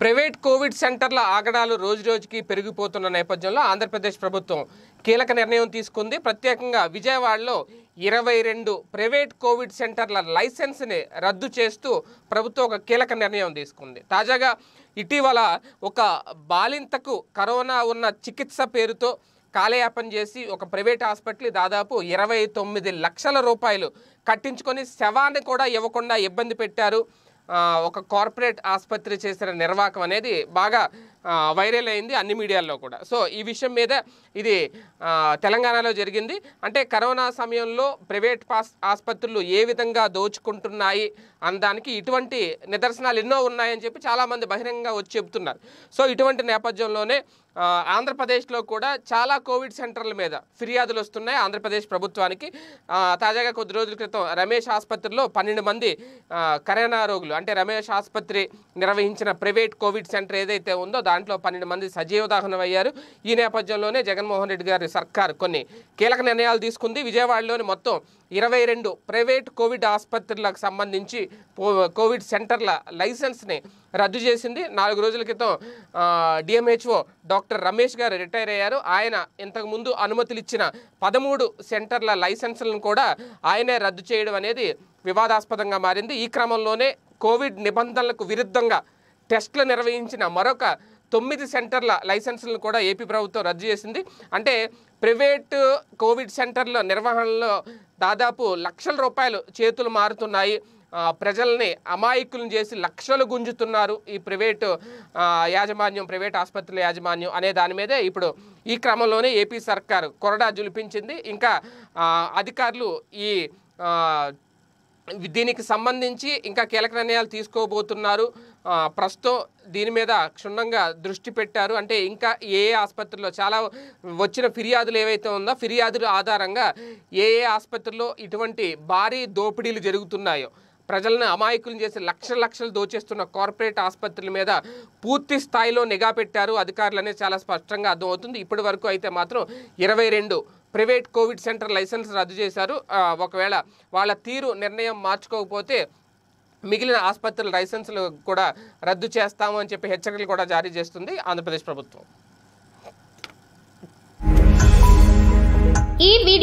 private Covid సెంటర్ల ఆగడాలు రోజురోజుకి పెరిగిపోతున్న నేపథ్యంలో ఆంధ్రప్రదేశ్ ప్రభుత్వం కీలక నిర్ణయం తీసుకుంది ప్రత్యేకంగా విజయవాడలో ఇరవై రెండు ప్రైవేట్ కోవిడ్ సెంటర్ల లైసెన్స్ని రద్దు చేస్తూ ప్రభుత్వం ఒక కీలక నిర్ణయం తీసుకుంది తాజాగా ఇటీవల ఒక బాలింతకు కరోనా ఉన్న చికిత్స పేరుతో కాలయాపన చేసి ఒక ప్రైవేట్ హాస్పిటల్ దాదాపు ఇరవై తొమ్మిది లక్షల రూపాయలు కట్టించుకొని శవాన్ని కూడా ఇవ్వకుండా ఇబ్బంది పెట్టారు ఒక కార్పొరేట్ ఆసుపత్రి చేసిన నిర్వాహకం అనేది బాగా వైరల్ అయింది అన్ని మీడియాల్లో కూడా సో ఈ విషయం మీద ఇది తెలంగాణలో జరిగింది అంటే కరోనా సమయంలో ప్రైవేట్ ఆసుపత్రులు ఏ విధంగా దోచుకుంటున్నాయి అనడానికి ఇటువంటి నిదర్శనాలు ఎన్నో ఉన్నాయని చెప్పి చాలామంది బహిరంగంగా వచ్చి చెబుతున్నారు సో ఇటువంటి నేపథ్యంలోనే ఆంధ్రప్రదేశ్లో కూడా చాలా కోవిడ్ సెంటర్ల మీద ఫిర్యాదులు వస్తున్నాయి ఆంధ్రప్రదేశ్ ప్రభుత్వానికి తాజాగా కొద్ది రోజుల క్రితం రమేష్ ఆసుపత్రిలో పన్నెండు మంది కరోనా రోగులు అంటే రమేష్ ఆసుపత్రి నిర్వహించిన ప్రైవేట్ కోవిడ్ సెంటర్ ఏదైతే ఉందో దాంట్లో పన్నెండు మంది సజీవ దాహనం అయ్యారు ఈ నేపథ్యంలోనే జగన్మోహన్ రెడ్డి గారి సర్కార్ కొన్ని కీలక నిర్ణయాలు తీసుకుంది విజయవాడలోని మొత్తం ఇరవై రెండు ప్రైవేట్ కోవిడ్ ఆసుపత్రులకు సంబంధించి కోవిడ్ సెంటర్ల లైసెన్స్ని రద్దు చేసింది నాలుగు రోజుల క్రితం డిఎంహెచ్ఓ డాక్టర్ రమేష్ గారు రిటైర్ అయ్యారు ఆయన ఇంతకుముందు అనుమతులు ఇచ్చిన పదమూడు సెంటర్ల లైసెన్సులను కూడా ఆయనే రద్దు చేయడం అనేది వివాదాస్పదంగా మారింది ఈ క్రమంలోనే కోవిడ్ నిబంధనలకు విరుద్ధంగా టెస్టులు నిర్వహించిన మరొక తొమ్మిది సెంటర్ల లైసెన్సులను కూడా ఏపీ ప్రభుత్వం రద్దు చేసింది అంటే ప్రైవేటు కోవిడ్ సెంటర్ల నిర్వహణలో దాదాపు లక్షల రూపాయలు చేతులు మారుతున్నాయి ప్రజల్ని అమాయకులను చేసి లక్షలు గుంజుతున్నారు ఈ ప్రైవేటు యాజమాన్యం ప్రైవేట్ ఆసుపత్రుల యాజమాన్యం అనే దాని మీదే ఇప్పుడు ఈ క్రమంలోనే ఏపీ సర్కార్ కొరడా జులిపించింది ఇంకా అధికారులు ఈ దీనికి సంబంధించి ఇంకా కీలక నిర్ణయాలు తీసుకోబోతున్నారు ప్రస్తుతం దీని మీద క్షుణ్ణంగా దృష్టి పెట్టారు అంటే ఇంకా ఏ ఆసుపత్రిలో చాలా వచ్చిన ఫిర్యాదులు ఏవైతే ఉందో ఫిర్యాదుల ఆధారంగా ఏ ఏ ఆసుపత్రిలో ఇటువంటి భారీ దోపిడీలు జరుగుతున్నాయో ప్రజలను అమాయకులు చేసి లక్ష లక్షలు దోచేస్తున్న కార్పొరేట్ ఆసుపత్రుల మీద పూర్తి స్థాయిలో నిఘా పెట్టారు అధికారులు చాలా స్పష్టంగా అర్థమవుతుంది ఇప్పటి వరకు అయితే మాత్రం ఇరవై రెండు ప్రైవేట్ కోవిడ్ సెంటర్ లైసెన్స్ రద్దు చేశారు ఒకవేళ వాళ్ళ తీరు నిర్ణయం మార్చుకోకపోతే మిగిలిన ఆసుపత్రుల లైసెన్సులు కూడా రద్దు చేస్తాము అని చెప్పి హెచ్చరికలు కూడా జారీ చేస్తుంది ఆంధ్రప్రదేశ్ ప్రభుత్వం